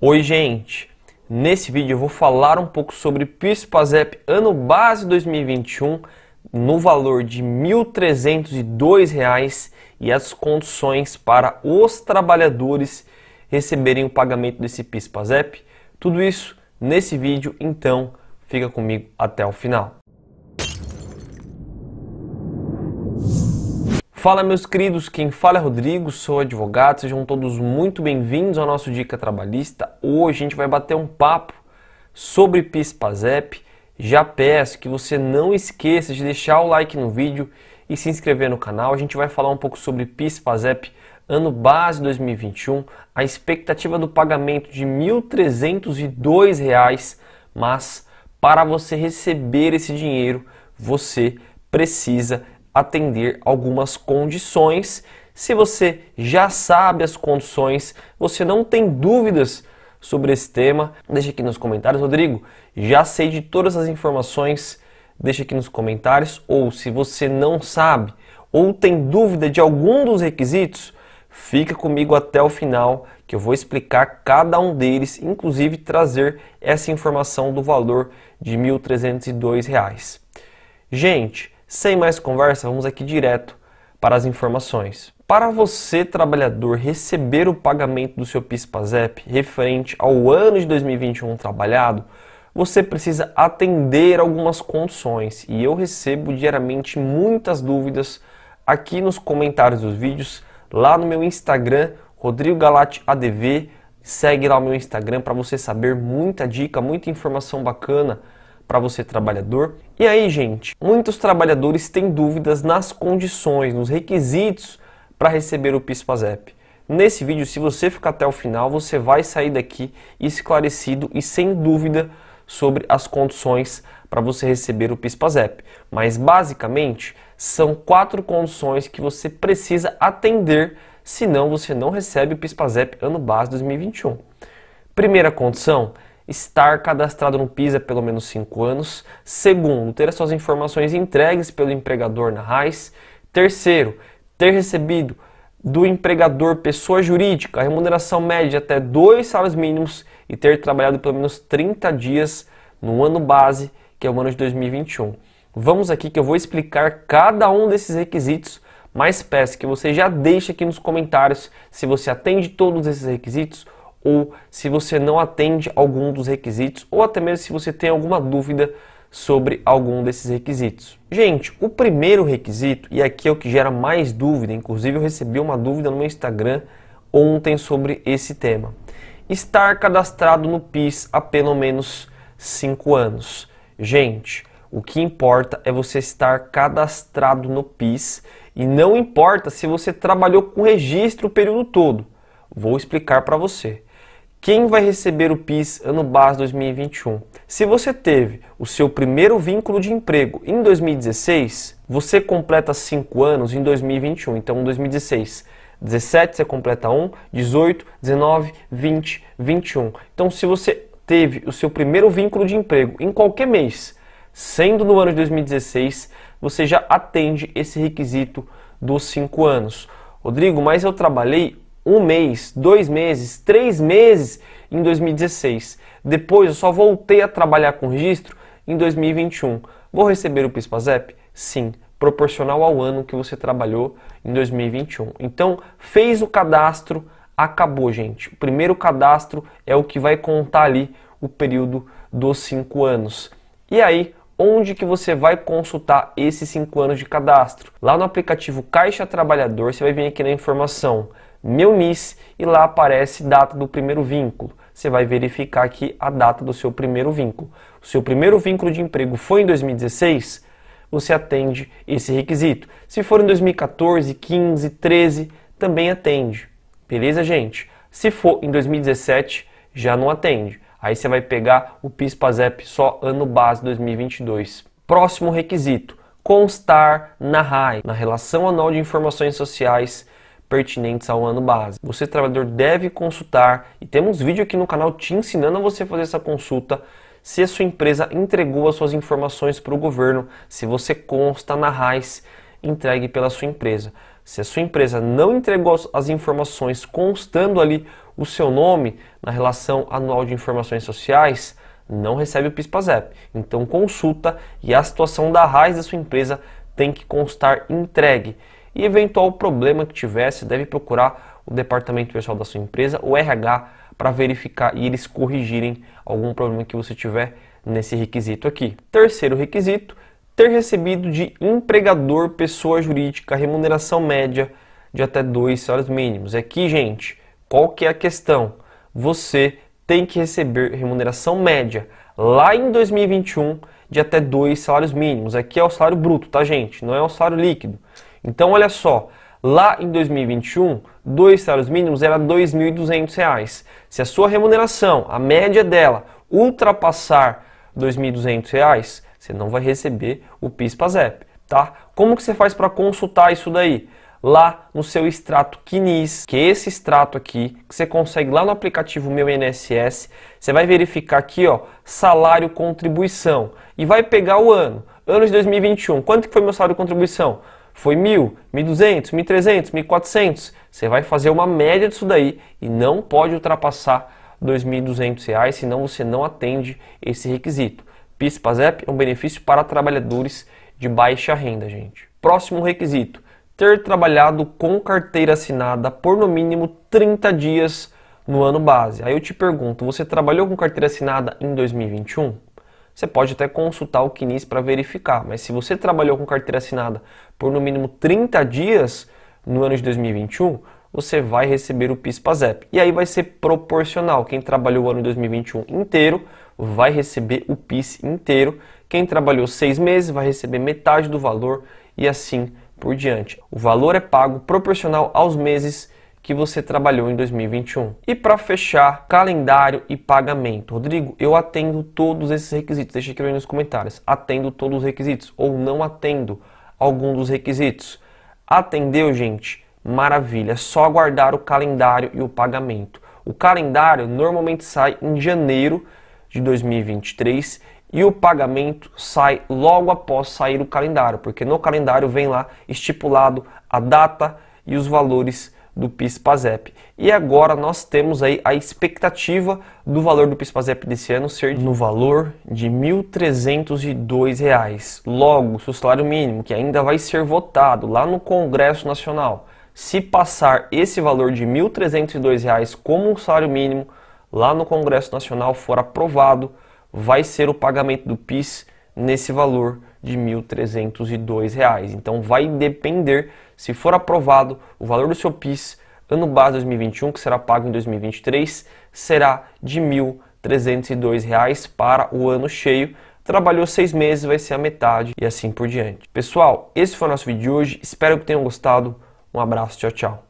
Oi gente, nesse vídeo eu vou falar um pouco sobre PIS/PASEP ano base 2021 no valor de R$ 1.302 e as condições para os trabalhadores receberem o pagamento desse PIS/PASEP. Tudo isso nesse vídeo, então fica comigo até o final. Fala meus queridos, quem fala é Rodrigo, sou advogado, sejam todos muito bem-vindos ao nosso Dica Trabalhista. Hoje a gente vai bater um papo sobre PIS-PASEP. Já peço que você não esqueça de deixar o like no vídeo e se inscrever no canal. A gente vai falar um pouco sobre PIS-PASEP ano base 2021, a expectativa do pagamento de R$ 1.302, reais, mas para você receber esse dinheiro, você precisa atender algumas condições. Se você já sabe as condições, você não tem dúvidas sobre esse tema, deixa aqui nos comentários. Rodrigo, já sei de todas as informações, deixa aqui nos comentários. Ou se você não sabe ou tem dúvida de algum dos requisitos, fica comigo até o final que eu vou explicar cada um deles, inclusive trazer essa informação do valor de R$ 1.302. Gente, sem mais conversa, vamos aqui direto para as informações. Para você, trabalhador, receber o pagamento do seu PIS/PASEP referente ao ano de 2021 trabalhado, você precisa atender algumas condições e eu recebo diariamente muitas dúvidas aqui nos comentários dos vídeos, lá no meu Instagram, Rodrigo Galati ADV. Segue lá o meu Instagram para você saber muita dica, muita informação bacana para você trabalhador. E aí, gente, muitos trabalhadores têm dúvidas nas condições, nos requisitos para receber o PIS/PASEP. Nesse vídeo, se você ficar até o final, você vai sair daqui esclarecido e sem dúvida sobre as condições para você receber o PIS/PASEP. Mas basicamente, são quatro condições que você precisa atender, senão você não recebe o PIS/PASEP ano base 2021. Primeira condição estar cadastrado no PISA pelo menos 5 anos. Segundo, ter as suas informações entregues pelo empregador na RAIS. Terceiro, ter recebido do empregador pessoa jurídica a remuneração média de até dois salários mínimos e ter trabalhado pelo menos 30 dias no ano base, que é o ano de 2021. Vamos aqui que eu vou explicar cada um desses requisitos, mas peço que você já deixe aqui nos comentários se você atende todos esses requisitos ou se você não atende algum dos requisitos, ou até mesmo se você tem alguma dúvida sobre algum desses requisitos. Gente, o primeiro requisito, e aqui é o que gera mais dúvida, inclusive eu recebi uma dúvida no meu Instagram ontem sobre esse tema. Estar cadastrado no PIS há pelo menos 5 anos. Gente, o que importa é você estar cadastrado no PIS e não importa se você trabalhou com registro o período todo. Vou explicar para você quem vai receber o PIS ano base 2021. Se você teve o seu primeiro vínculo de emprego em 2016, você completa 5 anos em 2021. Então, 2016, 17 você completa 1, 18, 19, 20, 21. Então, se você teve o seu primeiro vínculo de emprego em qualquer mês, sendo no ano de 2016, você já atende esse requisito dos 5 anos. Rodrigo, mas eu trabalhei um mês, dois meses, três meses em 2016. Depois eu só voltei a trabalhar com registro em 2021. Vou receber o PIS/PASEP? Sim, proporcional ao ano que você trabalhou em 2021. Então, fez o cadastro, acabou, gente. O primeiro cadastro é o que vai contar ali o período dos cinco anos. E aí, onde que você vai consultar esses cinco anos de cadastro? Lá no aplicativo Caixa Trabalhador, você vai vir aqui na informação meu NIS e lá aparece data do primeiro vínculo. Você vai verificar aqui a data do seu primeiro vínculo. O seu primeiro vínculo de emprego foi em 2016? Você atende esse requisito. Se for em 2014, 15, 13, também atende. Beleza, gente? Se for em 2017, já não atende. Aí você vai pegar o PIS/PASEP só ano base 2022. Próximo requisito: constar na RAI, na relação anual de informações sociais pertinentes ao ano base. Você, trabalhador, deve consultar e temos vídeo aqui no canal te ensinando a você fazer essa consulta se a sua empresa entregou as suas informações para o governo, se você consta na RAIS entregue pela sua empresa. Se a sua empresa não entregou as informações constando ali o seu nome na relação anual de informações sociais, não recebe o PIS/PASEP. Então consulta e a situação da RAIS da sua empresa tem que constar entregue e eventual problema que tivesse, deve procurar o departamento pessoal da sua empresa, o RH, para verificar e eles corrigirem algum problema que você tiver nesse requisito aqui. Terceiro requisito, ter recebido de empregador pessoa jurídica remuneração média de até dois salários mínimos. é aqui, gente, qual que é a questão? Você tem que receber remuneração média lá em 2021 de até dois salários mínimos. Aqui é o salário bruto, tá, gente? Não é o salário líquido. Então, olha só, lá em 2021, dois salários mínimos era R$ 2.200. Se a sua remuneração, a média dela, ultrapassar R$ 2.200, você não vai receber o PIS/PASEP, tá? Como que você faz para consultar isso daí? Lá no seu extrato QNIS, que é esse extrato aqui, que você consegue lá no aplicativo Meu INSS, você vai verificar aqui, ó, salário contribuição e vai pegar o ano, ano de 2021. Quanto que foi meu salário contribuição? foi 1.000, 1.200, 1.300, 1.400. Você vai fazer uma média disso daí e não pode ultrapassar R$ 2.200, senão você não atende esse requisito. PIS-PASEP é um benefício para trabalhadores de baixa renda, gente. Próximo requisito, ter trabalhado com carteira assinada por no mínimo 30 dias no ano base. Aí eu te pergunto, você trabalhou com carteira assinada em 2021? Você pode até consultar o CNIS para verificar, mas se você trabalhou com carteira assinada por no mínimo 30 dias no ano de 2021, você vai receber o PIS/PASEP. E aí vai ser proporcional. Quem trabalhou o ano de 2021 inteiro vai receber o PIS inteiro. Quem trabalhou seis meses vai receber metade do valor e assim por diante. O valor é pago proporcional aos meses que você trabalhou em 2021. E para fechar, calendário e pagamento. Rodrigo, eu atendo todos esses requisitos. Deixa aqui nos comentários. Atendo todos os requisitos ou não atendo algum dos requisitos. Atendeu, gente? Maravilha. É só aguardar o calendário e o pagamento. O calendário normalmente sai em janeiro de 2023 e o pagamento sai logo após sair o calendário, porque no calendário vem lá estipulado a data e os valores do PIS/PASEP. E agora nós temos aí a expectativa do valor do PIS/PASEP desse ano ser no valor de R$ 1.302. Logo, se o salário mínimo, que ainda vai ser votado lá no Congresso Nacional, se passar esse valor de R$ 1.302 como um salário mínimo lá no Congresso Nacional for aprovado, vai ser o pagamento do PIS nesse valor de R$ 1.302. Então vai depender se for aprovado, o valor do seu PIS ano base 2021, que será pago em 2023, será de R$ 1.302 para o ano cheio. Trabalhou seis meses, vai ser a metade e assim por diante. Pessoal, esse foi o nosso vídeo de hoje. Espero que tenham gostado. Um abraço, tchau, tchau.